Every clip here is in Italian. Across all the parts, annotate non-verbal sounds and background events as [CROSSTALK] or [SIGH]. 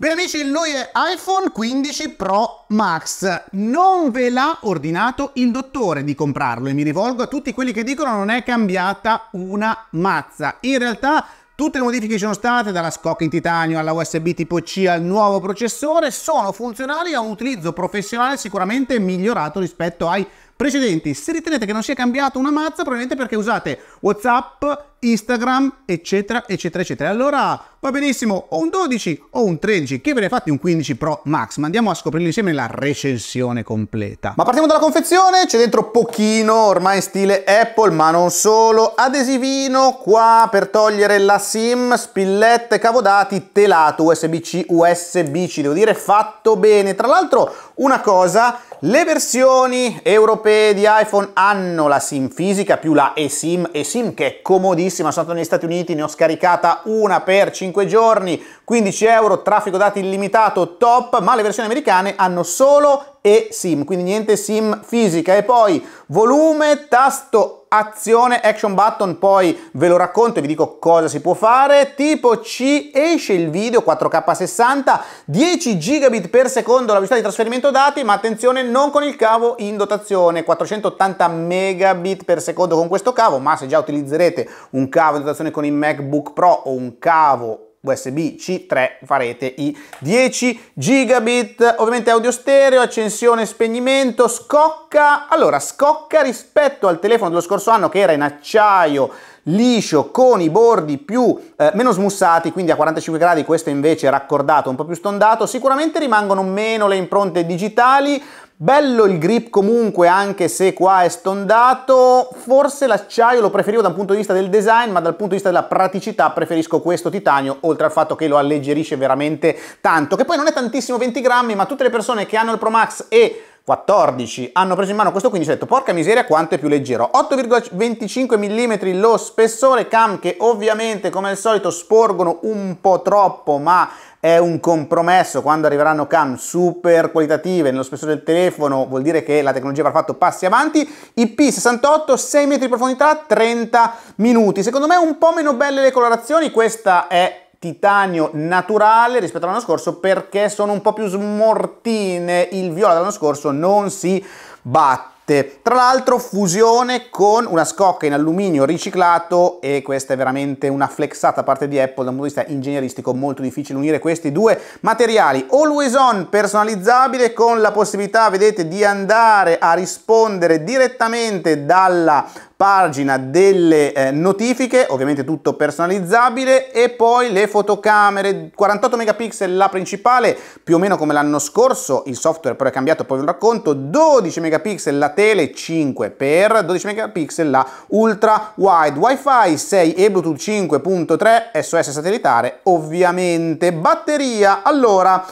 Bene amici, il noi è iPhone 15 Pro Max. Non ve l'ha ordinato il dottore di comprarlo e mi rivolgo a tutti quelli che dicono non è cambiata una mazza. In realtà tutte le modifiche che ci sono state, dalla scocca in titanio alla USB tipo C al nuovo processore, sono funzionali a un utilizzo professionale sicuramente migliorato rispetto ai precedenti. Se ritenete che non sia cambiato una mazza, probabilmente perché usate WhatsApp, Instagram, eccetera, eccetera, eccetera. Allora va benissimo o un 12 o un 13, che ve ne fate un 15 Pro Max, ma andiamo a scoprirlo insieme la recensione completa. Ma partiamo dalla confezione, c'è dentro pochino, ormai stile Apple, ma non solo, adesivino qua per togliere la SIM, spillette, cavodati, telato USB-C, USB-C, devo dire fatto bene. Tra l'altro una cosa le versioni europee di iPhone hanno la SIM fisica più la eSIM, eSIM che è comodissima, sono stato negli Stati Uniti, ne ho scaricata una per 5 giorni, 15 euro, traffico dati illimitato, top, ma le versioni americane hanno solo e sim, quindi niente sim fisica. E poi volume, tasto azione, action button, poi ve lo racconto e vi dico cosa si può fare. Tipo C, esce il video 4K 60, 10 gigabit per secondo la velocità di trasferimento dati, ma attenzione non con il cavo in dotazione, 480 megabit per secondo con questo cavo, ma se già utilizzerete un cavo in dotazione con il MacBook Pro o un cavo USB-C3 farete i 10 gigabit, ovviamente audio stereo, accensione, spegnimento, scocca, allora scocca rispetto al telefono dello scorso anno che era in acciaio liscio con i bordi più eh, meno smussati quindi a 45 gradi questo invece raccordato un po' più stondato sicuramente rimangono meno le impronte digitali Bello il grip comunque anche se qua è stondato, forse l'acciaio lo preferivo dal punto di vista del design ma dal punto di vista della praticità preferisco questo titanio oltre al fatto che lo alleggerisce veramente tanto, che poi non è tantissimo 20 grammi ma tutte le persone che hanno il Pro Max e 14 hanno preso in mano questo 15 e ho detto porca miseria quanto è più leggero 8,25 mm lo spessore cam che ovviamente come al solito sporgono un po' troppo ma è un compromesso, quando arriveranno cam super qualitative nello spessore del telefono vuol dire che la tecnologia avrà fatto passi avanti, IP68 6 metri di profondità 30 minuti, secondo me un po' meno belle le colorazioni, questa è titanio naturale rispetto all'anno scorso perché sono un po' più smortine, il viola dell'anno scorso non si batte latte. Tra l'altro fusione con una scocca in alluminio riciclato e questa è veramente una flexata parte di Apple dal punto di vista ingegneristico, molto difficile unire questi due materiali. Always on personalizzabile con la possibilità, vedete, di andare a rispondere direttamente dalla pagina delle eh, notifiche, ovviamente tutto personalizzabile e poi le fotocamere, 48 megapixel la principale, più o meno come l'anno scorso, il software però è cambiato, poi ve lo racconto, 12 megapixel la tele 5x, 12 megapixel la ultra wide, wifi 6 e Bluetooth 5.3, SOS satellitare, ovviamente batteria, allora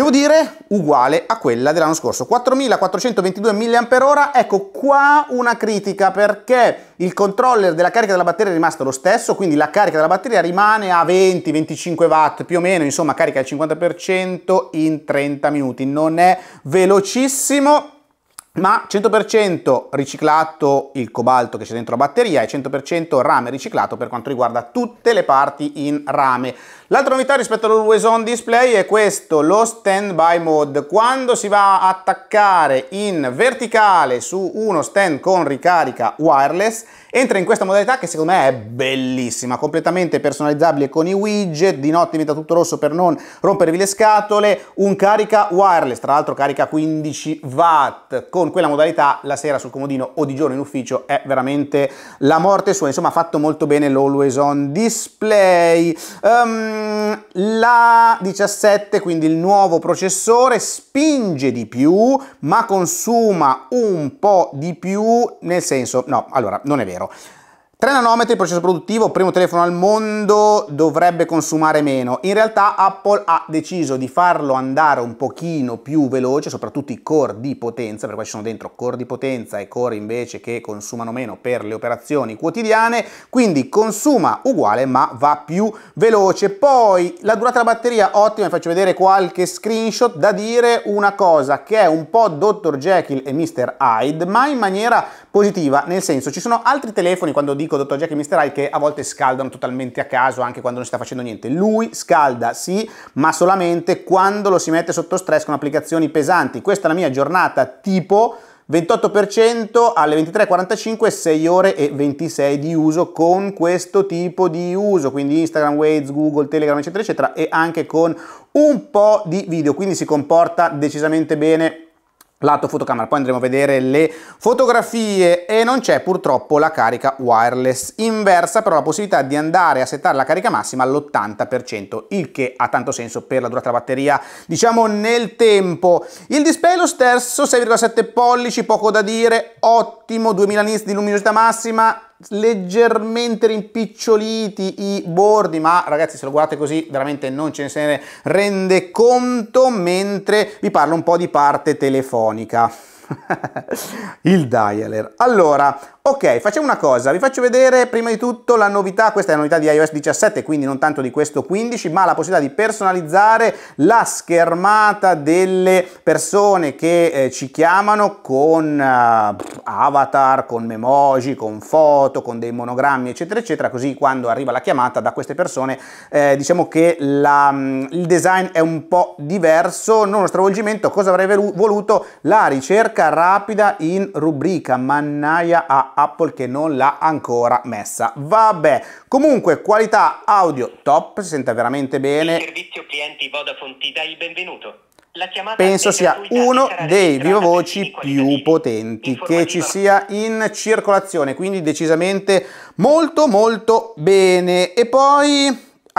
Devo dire uguale a quella dell'anno scorso, 4422 mAh, ecco qua una critica perché il controller della carica della batteria è rimasto lo stesso, quindi la carica della batteria rimane a 20-25 watt più o meno, insomma carica il 50% in 30 minuti, non è velocissimo, ma 100% riciclato il cobalto che c'è dentro la batteria e 100% rame riciclato per quanto riguarda tutte le parti in rame. L'altra novità rispetto all'always on display è questo, lo standby mode. Quando si va a attaccare in verticale su uno stand con ricarica wireless, entra in questa modalità che secondo me è bellissima, completamente personalizzabile con i widget, di notte diventa tutto rosso per non rompervi le scatole, un carica wireless, tra l'altro carica 15 watt con quella modalità la sera sul comodino o di giorno in ufficio è veramente la morte sua, insomma ha fatto molto bene l'always on display. Um, la 17, quindi il nuovo processore, spinge di più ma consuma un po' di più, nel senso, no, allora non è vero. 3 nanometri, processo produttivo, primo telefono al mondo, dovrebbe consumare meno. In realtà Apple ha deciso di farlo andare un pochino più veloce, soprattutto i core di potenza, perché qua ci sono dentro core di potenza e core invece che consumano meno per le operazioni quotidiane, quindi consuma uguale ma va più veloce. Poi la durata della batteria ottima, vi faccio vedere qualche screenshot da dire una cosa che è un po' Dr. Jekyll e Mr. Hyde, ma in maniera positiva, nel senso ci sono altri telefoni quando dico amico dottor Jack Mister Misterai che a volte scaldano totalmente a caso anche quando non si sta facendo niente. Lui scalda sì, ma solamente quando lo si mette sotto stress con applicazioni pesanti. Questa è la mia giornata tipo 28% alle 23.45 6 ore e 26 di uso con questo tipo di uso, quindi Instagram, Waze, Google, Telegram eccetera eccetera e anche con un po' di video, quindi si comporta decisamente bene lato fotocamera poi andremo a vedere le fotografie e non c'è purtroppo la carica wireless inversa però la possibilità di andare a settare la carica massima all'80% il che ha tanto senso per la durata della batteria diciamo nel tempo il display è lo stesso 6,7 pollici poco da dire ottimo 2000 nits di luminosità massima leggermente rimpiccioliti i bordi, ma ragazzi se lo guardate così veramente non ce ne se ne rende conto, mentre vi parlo un po' di parte telefonica. [LAUGHS] il dialer. Allora, ok, facciamo una cosa, vi faccio vedere prima di tutto la novità, questa è la novità di iOS 17, quindi non tanto di questo 15, ma la possibilità di personalizzare la schermata delle persone che eh, ci chiamano con eh, avatar, con memoji, con foto, con dei monogrammi, eccetera, eccetera, così quando arriva la chiamata da queste persone, eh, diciamo che la, mm, il design è un po' diverso, non lo stravolgimento, cosa avrei voluto? La ricerca ricerca rapida in rubrica, mannaia a Apple che non l'ha ancora messa. Vabbè, comunque qualità audio top, si sente veramente bene. Il servizio clienti Vodafone ti dà il benvenuto. Penso sia uno dei vivo voci più potenti che ci sia in circolazione, quindi decisamente molto molto bene. E poi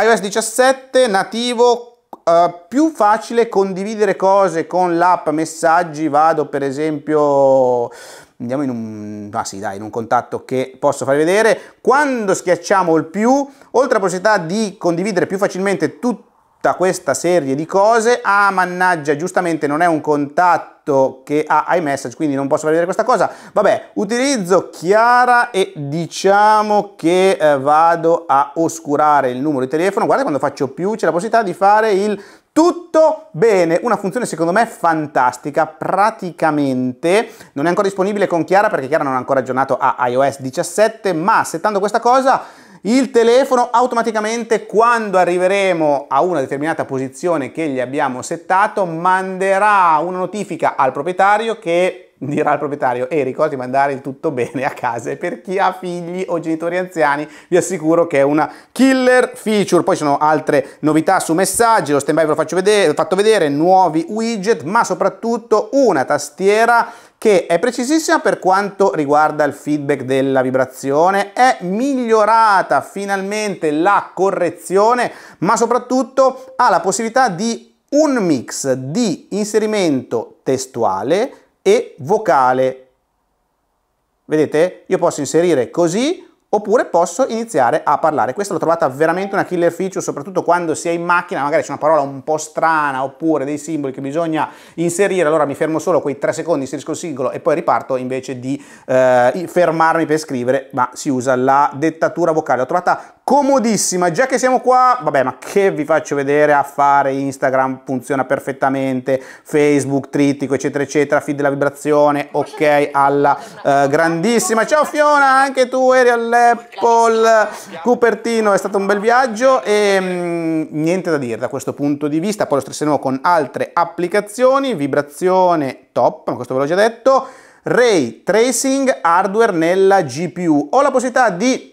iOS 17 nativo eh, più facile condividere cose con l'app, messaggi, vado per esempio andiamo in un, ah sì, dai, in un contatto che posso farvi vedere, quando schiacciamo il più, oltre alla possibilità di condividere più facilmente tutti tutta questa serie di cose. Ah, mannaggia, giustamente non è un contatto che ha iMessage, quindi non posso vedere questa cosa. Vabbè, utilizzo Chiara e diciamo che eh, vado a oscurare il numero di telefono. Guarda quando faccio più c'è la possibilità di fare il tutto bene, una funzione secondo me fantastica, praticamente non è ancora disponibile con Chiara perché Chiara non ha ancora aggiornato a iOS 17, ma settando questa cosa il telefono automaticamente quando arriveremo a una determinata posizione che gli abbiamo settato manderà una notifica al proprietario che dirà il proprietario e ricordi di mandare il tutto bene a casa e per chi ha figli o genitori anziani vi assicuro che è una killer feature poi ci sono altre novità su messaggi lo stand by ve lo faccio vedere l'ho fatto vedere nuovi widget ma soprattutto una tastiera che è precisissima per quanto riguarda il feedback della vibrazione, è migliorata finalmente la correzione, ma soprattutto ha la possibilità di un mix di inserimento testuale e vocale. Vedete? Io posso inserire così oppure posso iniziare a parlare. Questa l'ho trovata veramente una killer feature, soprattutto quando si è in macchina, magari c'è una parola un po' strana oppure dei simboli che bisogna inserire, allora mi fermo solo quei tre secondi, inserisco il singolo e poi riparto invece di eh, fermarmi per scrivere, ma si usa la dettatura vocale. L'ho trovata comodissima già che siamo qua vabbè ma che vi faccio vedere a fare instagram funziona perfettamente facebook trittico eccetera eccetera feed della vibrazione ok alla eh, grandissima ciao Fiona anche tu eri all'apple Cupertino è stato un bel viaggio e mh, mm, niente da dire da questo punto di vista poi lo stresseremo con altre applicazioni vibrazione top ma questo ve l'ho già detto ray tracing hardware nella gpu ho la possibilità di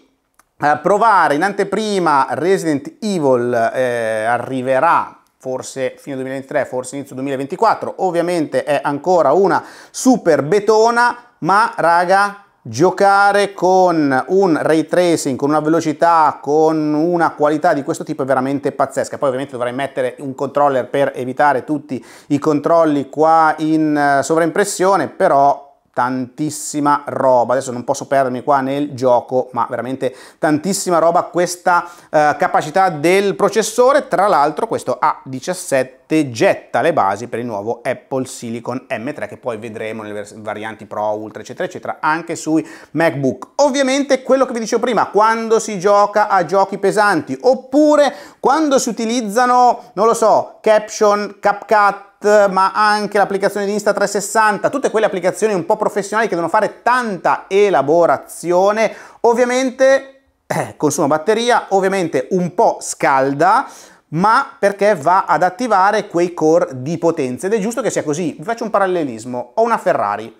eh, provare in anteprima Resident Evil eh, arriverà forse fine 2023, forse inizio 2024, ovviamente è ancora una super betona, ma raga, giocare con un ray tracing, con una velocità, con una qualità di questo tipo è veramente pazzesca. Poi ovviamente dovrei mettere un controller per evitare tutti i controlli qua in eh, sovraimpressione, però tantissima roba, adesso non posso perdermi qua nel gioco, ma veramente tantissima roba questa eh, capacità del processore, tra l'altro questo A17 getta le basi per il nuovo Apple Silicon M3 che poi vedremo nelle varianti Pro, Ultra eccetera eccetera anche sui MacBook. Ovviamente quello che vi dicevo prima, quando si gioca a giochi pesanti oppure quando si utilizzano, non lo so, caption, CapCut ma anche l'applicazione di Insta360, tutte quelle applicazioni un po' professionali che devono fare tanta elaborazione, ovviamente eh, consuma batteria, ovviamente un po' scalda, ma perché va ad attivare quei core di potenza ed è giusto che sia così. Vi faccio un parallelismo, ho una Ferrari,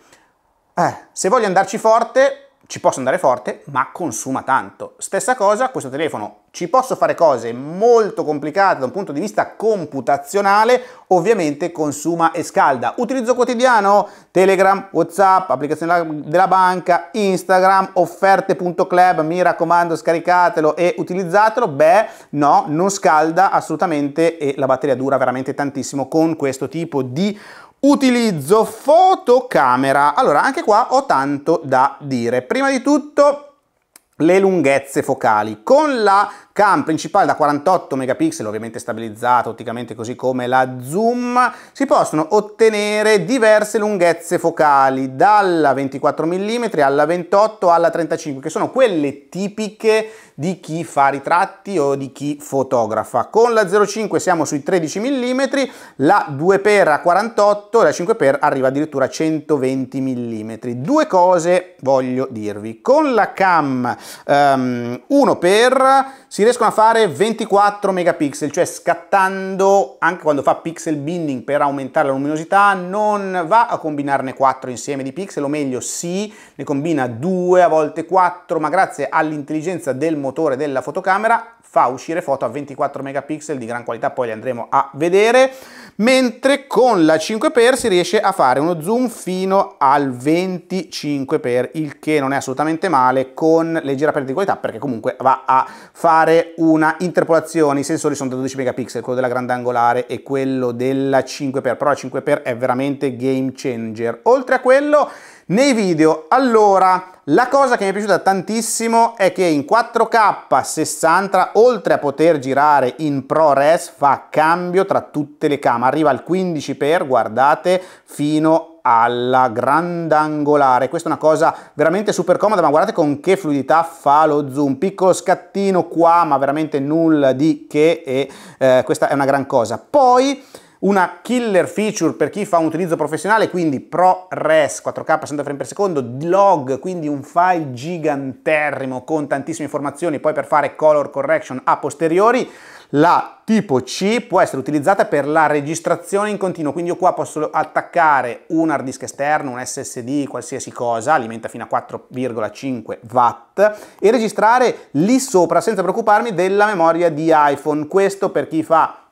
eh, se voglio andarci forte ci posso andare forte, ma consuma tanto. Stessa cosa, questo telefono ci posso fare cose molto complicate da un punto di vista computazionale, ovviamente consuma e scalda. Utilizzo quotidiano, Telegram, Whatsapp, applicazione della banca, Instagram, offerte.club, mi raccomando scaricatelo e utilizzatelo. Beh, no, non scalda assolutamente e la batteria dura veramente tantissimo con questo tipo di Utilizzo fotocamera. Allora, anche qua ho tanto da dire. Prima di tutto le lunghezze focali. Con la Cam principale da 48 megapixel, ovviamente stabilizzata otticamente così come la zoom, si possono ottenere diverse lunghezze focali, dalla 24 mm alla 28 alla 35, che sono quelle tipiche di chi fa ritratti o di chi fotografa. Con la 0,5 siamo sui 13 mm, la 2x a 48 e la 5x arriva addirittura a 120 mm. Due cose voglio dirvi. Con la cam um, ehm, 1x si riescono a fare 24 megapixel, cioè scattando anche quando fa pixel binning per aumentare la luminosità, non va a combinarne 4 insieme di pixel, o meglio sì, ne combina 2 a volte 4, ma grazie all'intelligenza del motore della fotocamera fa uscire foto a 24 megapixel di gran qualità, poi le andremo a vedere mentre con la 5x si riesce a fare uno zoom fino al 25x, il che non è assolutamente male con leggera perdita di qualità perché comunque va a fare una interpolazione, i sensori sono da 12 megapixel, quello della grande angolare e quello della 5x, però la 5x è veramente game changer. Oltre a quello nei video. Allora, la cosa che mi è piaciuta tantissimo è che in 4K 60, oltre a poter girare in ProRes, fa cambio tra tutte le camere, arriva al 15x, guardate, fino alla grandangolare. Questa è una cosa veramente super comoda, ma guardate con che fluidità fa lo zoom. Piccolo scattino qua, ma veramente nulla di che e eh, questa è una gran cosa. Poi una killer feature per chi fa un utilizzo professionale, quindi ProRes 4K 60 frame per secondo, log, quindi un file giganterrimo con tantissime informazioni, poi per fare color correction a posteriori, la tipo C può essere utilizzata per la registrazione in continuo, quindi io qua posso attaccare un hard disk esterno, un SSD, qualsiasi cosa, alimenta fino a 4,5 watt e registrare lì sopra senza preoccuparmi della memoria di iPhone. Questo per chi fa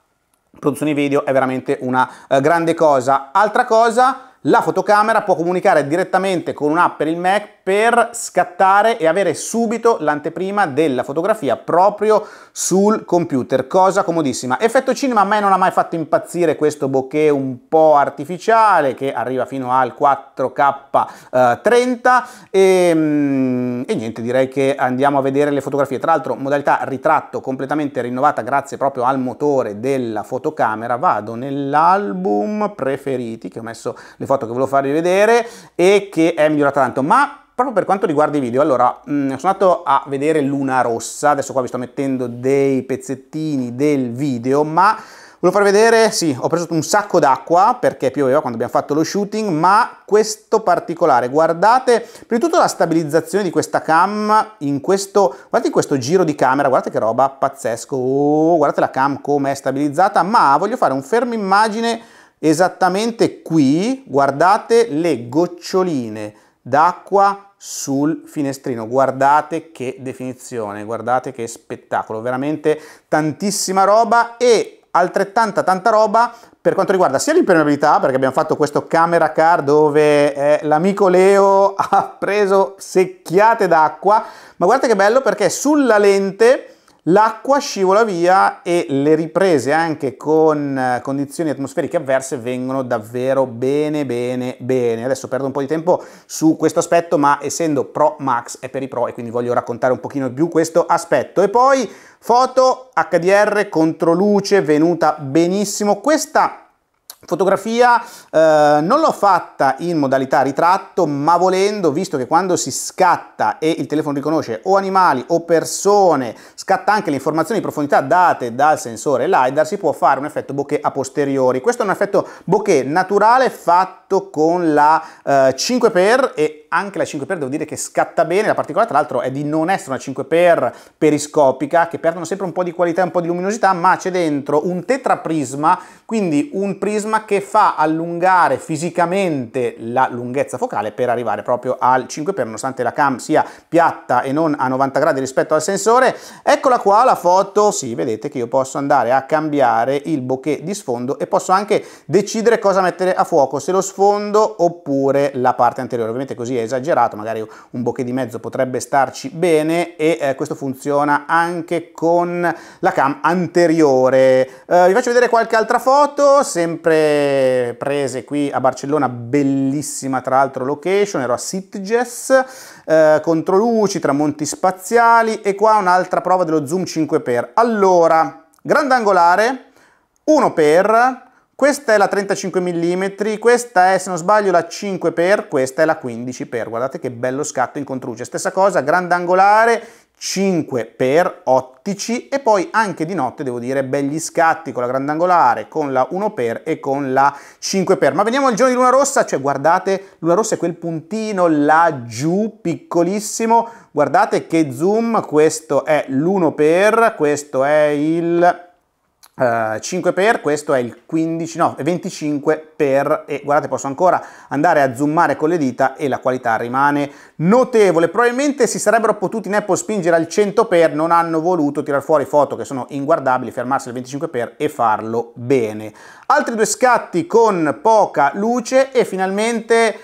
produzione video è veramente una eh, grande cosa. Altra cosa, la fotocamera può comunicare direttamente con un'app per il Mac per scattare e avere subito l'anteprima della fotografia proprio sul computer, cosa comodissima. Effetto cinema a me non ha mai fatto impazzire questo bokeh un po' artificiale che arriva fino al 4K30 e, eh, ehm, e niente, direi che andiamo a vedere le fotografie. Tra l'altro modalità ritratto completamente rinnovata grazie proprio al motore della fotocamera. Vado nell'album preferiti che ho messo le foto che volevo farvi vedere e che è migliorata tanto, ma proprio per quanto riguarda i video, allora mh, sono andato a vedere Luna Rossa, adesso qua vi sto mettendo dei pezzettini del video, ma volevo far vedere, sì, ho preso un sacco d'acqua perché pioveva quando abbiamo fatto lo shooting, ma questo particolare, guardate, prima di tutto la stabilizzazione di questa cam in questo, guardate questo giro di camera, guardate che roba pazzesco, oh, guardate la cam come è stabilizzata, ma voglio fare un fermo immagine Esattamente qui, guardate le goccioline d'acqua sul finestrino. Guardate che definizione, guardate che spettacolo, veramente tantissima roba e altrettanta tanta roba per quanto riguarda sia l'impermeabilità, perché abbiamo fatto questo camera car dove eh, l'amico Leo [LAUGHS] ha preso secchiate d'acqua, ma guardate che bello perché sulla lente l'acqua scivola via e le riprese anche con eh, condizioni atmosferiche avverse vengono davvero bene bene bene. Adesso perdo un po' di tempo su questo aspetto ma essendo Pro Max è per i Pro e quindi voglio raccontare un pochino più questo aspetto. E poi foto HDR contro luce venuta benissimo. Questa Fotografia eh, non l'ho fatta in modalità ritratto, ma volendo, visto che quando si scatta e il telefono riconosce o animali o persone, scatta anche le informazioni di profondità date dal sensore LiDAR, si può fare un effetto bokeh a posteriori. Questo è un effetto bokeh naturale fatto fatto con la eh, 5x e anche la 5x devo dire che scatta bene, la particolare tra l'altro è di non essere una 5x periscopica che perdono sempre un po' di qualità e un po' di luminosità ma c'è dentro un tetraprisma quindi un prisma che fa allungare fisicamente la lunghezza focale per arrivare proprio al 5x nonostante la cam sia piatta e non a 90 gradi rispetto al sensore eccola qua la foto, sì vedete che io posso andare a cambiare il bokeh di sfondo e posso anche decidere cosa mettere a fuoco se lo sfondo sfondo oppure la parte anteriore. Ovviamente così è esagerato, magari un bokeh di mezzo potrebbe starci bene e eh, questo funziona anche con la cam anteriore. Eh, vi faccio vedere qualche altra foto, sempre prese qui a Barcellona, bellissima tra l'altro location, ero a Sitges, eh, controluci, tramonti spaziali e qua un'altra prova dello zoom 5x. Allora, grandangolare, 1x, questa è la 35 mm, questa è se non sbaglio la 5x, questa è la 15x, guardate che bello scatto in contruce. Stessa cosa, grandangolare, 5x ottici e poi anche di notte devo dire begli scatti con la grandangolare, con la 1x e con la 5x. Ma veniamo al giorno di luna rossa, cioè guardate, luna rossa è quel puntino laggiù piccolissimo, guardate che zoom, questo è l'1x, questo è il 5 eh, per, questo è il 15, no, 25 per e guardate posso ancora andare a zoomare con le dita e la qualità rimane notevole. Probabilmente si sarebbero potuti in Apple spingere al 100 per, non hanno voluto tirar fuori foto che sono inguardabili, fermarsi al 25 per e farlo bene. Altri due scatti con poca luce e finalmente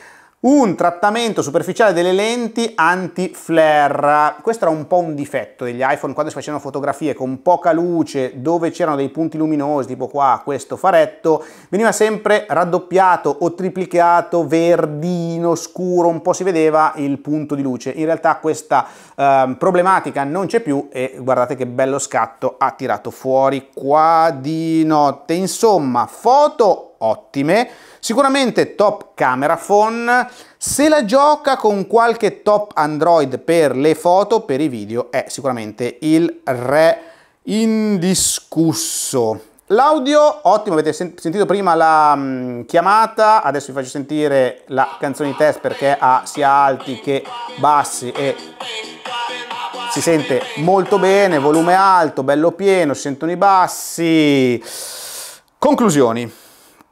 un trattamento superficiale delle lenti anti-flare. Questo era un po' un difetto degli iPhone quando si facevano fotografie con poca luce, dove c'erano dei punti luminosi, tipo qua questo faretto, veniva sempre raddoppiato o triplicato, verdino, scuro, un po' si vedeva il punto di luce. In realtà questa eh, problematica non c'è più e guardate che bello scatto ha tirato fuori qua di notte. Insomma, foto ottime. Sicuramente top camera phone, se la gioca con qualche top Android per le foto, per i video è sicuramente il re indiscusso. L'audio, ottimo, avete sentito prima la mh, mm, chiamata, adesso vi faccio sentire la canzone di test perché ha sia alti che bassi e si sente molto bene, volume alto, bello pieno, si sentono i bassi. Conclusioni.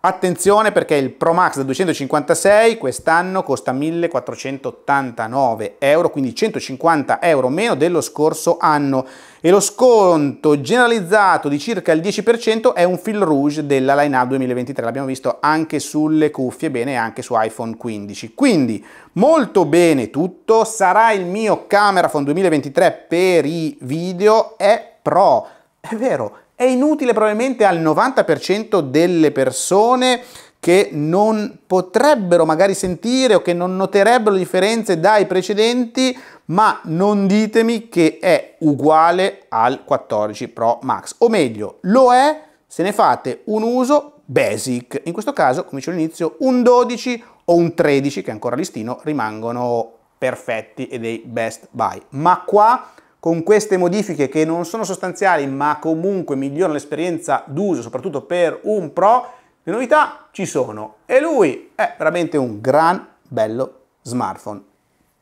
Attenzione perché il Pro Max da 256 quest'anno costa 1489 euro, quindi 150 euro meno dello scorso anno e lo sconto generalizzato di circa il 10% è un fil rouge della line lineup 2023, l'abbiamo visto anche sulle cuffie, bene anche su iPhone 15. Quindi molto bene tutto, sarà il mio cameraphone 2023 per i video, è Pro, è vero, è inutile probabilmente al 90% delle persone che non potrebbero magari sentire o che non noterebbero differenze dai precedenti, ma non ditemi che è uguale al 14 Pro Max, o meglio, lo è se ne fate un uso basic. In questo caso, come dicevo all'inizio, un 12 o un 13, che ancora listino, rimangono perfetti e dei best buy. Ma qua con queste modifiche che non sono sostanziali ma comunque migliorano l'esperienza d'uso, soprattutto per un pro, le novità ci sono e lui è veramente un gran bello smartphone.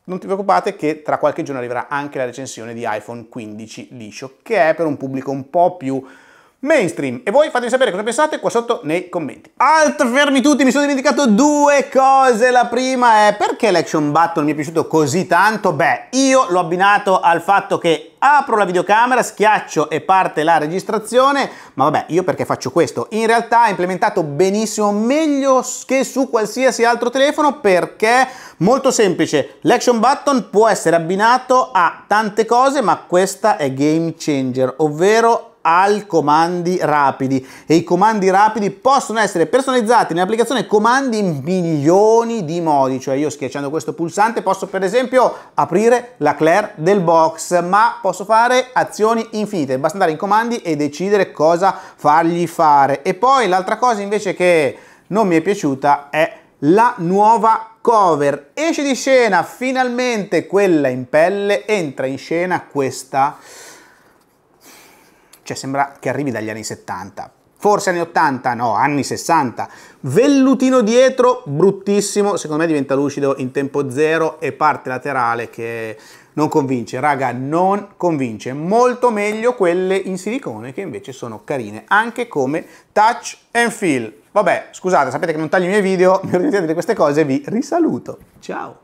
Non ti preoccupate che tra qualche giorno arriverà anche la recensione di iPhone 15 liscio, che è per un pubblico un po' più mainstream. E voi fatemi sapere cosa pensate qua sotto nei commenti. Alt fermi tutti, mi sono dimenticato due cose. La prima è perché l'action button mi è piaciuto così tanto? Beh, io l'ho abbinato al fatto che apro la videocamera, schiaccio e parte la registrazione, ma vabbè, io perché faccio questo? In realtà è implementato benissimo, meglio che su qualsiasi altro telefono, perché molto semplice, l'action button può essere abbinato a tante cose, ma questa è game changer, ovvero al comandi rapidi e i comandi rapidi possono essere personalizzati nell'applicazione comandi in milioni di modi cioè io schiacciando questo pulsante posso per esempio aprire la Claire del box ma posso fare azioni infinite basta andare in comandi e decidere cosa fargli fare e poi l'altra cosa invece che non mi è piaciuta è la nuova cover esce di scena finalmente quella in pelle entra in scena questa cioè sembra che arrivi dagli anni 70, forse anni 80, no, anni 60, vellutino dietro, bruttissimo, secondo me diventa lucido in tempo zero e parte laterale che non convince, raga, non convince, molto meglio quelle in silicone che invece sono carine, anche come touch and feel. Vabbè, scusate, sapete che non taglio i miei video, mi ho [LAUGHS] di dire queste cose, vi risaluto, ciao!